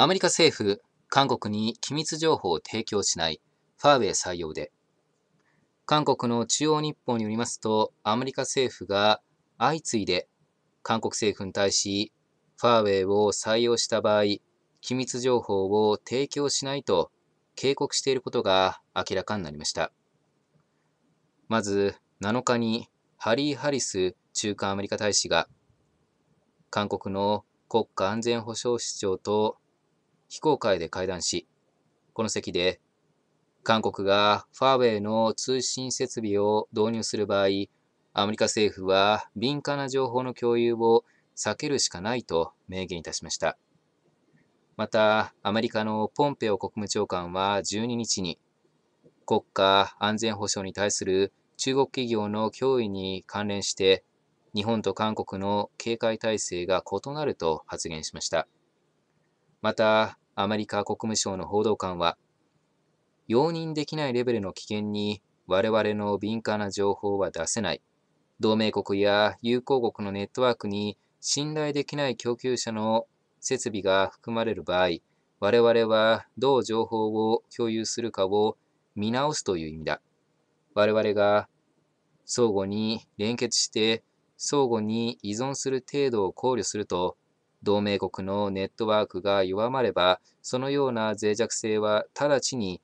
アメリカ政府、韓国に機密情報を提供しないファーウェイ採用で、韓国の中央日報によりますと、アメリカ政府が相次いで韓国政府に対し、ファーウェイを採用した場合、機密情報を提供しないと警告していることが明らかになりました。まず、7日にハリー・ハリス中間アメリカ大使が、韓国の国家安全保障室長と非公開で会談し、この席で、韓国がファーウェイの通信設備を導入する場合、アメリカ政府は敏感な情報の共有を避けるしかないと明言いたしました。また、アメリカのポンペオ国務長官は12日に、国家安全保障に対する中国企業の脅威に関連して、日本と韓国の警戒体制が異なると発言しました。また、アメリカ国務省の報道官は、容認できないレベルの危険に我々の敏感な情報は出せない。同盟国や友好国のネットワークに信頼できない供給者の設備が含まれる場合、我々はどう情報を共有するかを見直すという意味だ。我々が相互に連結して相互に依存する程度を考慮すると同盟国のネットワークが弱まれば、そのような脆弱性は直ちに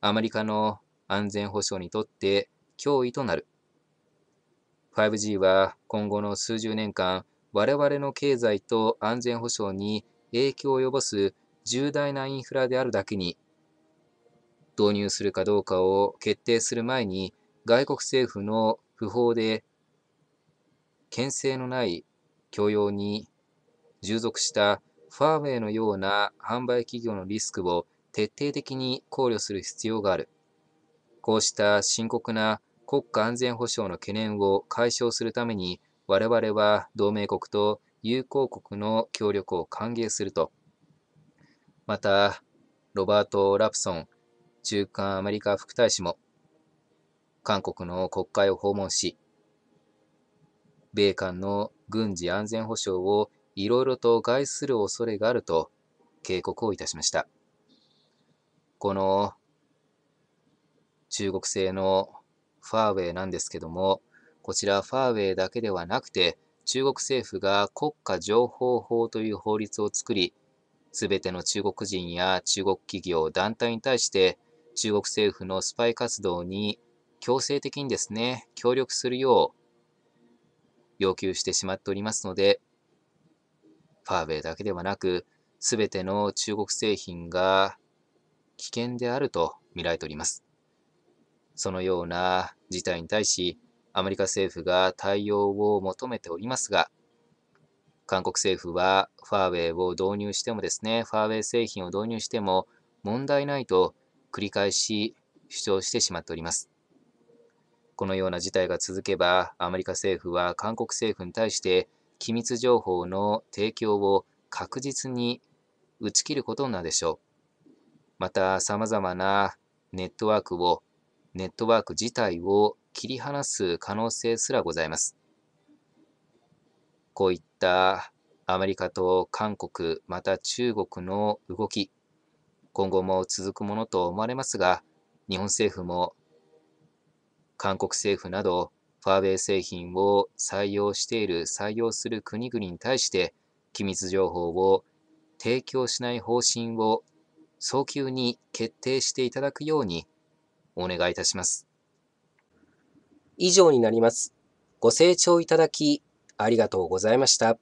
アメリカの安全保障にとって脅威となる。5G は今後の数十年間、我々の経済と安全保障に影響を及ぼす重大なインフラであるだけに、導入するかどうかを決定する前に、外国政府の不法で、牽制のない強要に従属したファーウェイのような販売企業のリスクを徹底的に考慮する必要がある。こうした深刻な国家安全保障の懸念を解消するために、我々は同盟国と友好国の協力を歓迎すると。また、ロバート・ラプソン、中間アメリカ副大使も、韓国の国会を訪問し、米韓の軍事安全保障をいろいろと害する恐れがあると警告をいたしました。この中国製のファーウェイなんですけども、こちらファーウェイだけではなくて、中国政府が国家情報法という法律を作り、すべての中国人や中国企業、団体に対して、中国政府のスパイ活動に強制的にですね、協力するよう要求してしまっておりますので、ファーウェイだけではなく、すべての中国製品が危険であると見られております。そのような事態に対し、アメリカ政府が対応を求めておりますが、韓国政府はファーウェイを導入してもですね、ファーウェイ製品を導入しても問題ないと繰り返し主張してしまっております。このような事態が続けば、アメリカ政府は韓国政府に対して機密情報の提供を確実に打ち切ることなでしょう。また、様々なネットワークを、ネットワーク自体を切り離す可能性すらございます。こういったアメリカと韓国、また中国の動き、今後も続くものと思われますが、日本政府も韓国政府などファーウェイ製品を採用している、採用する国々に対して、機密情報を提供しない方針を早急に決定していただくようにお願いいたします。以上になります。ご清聴いただき、ありがとうございました。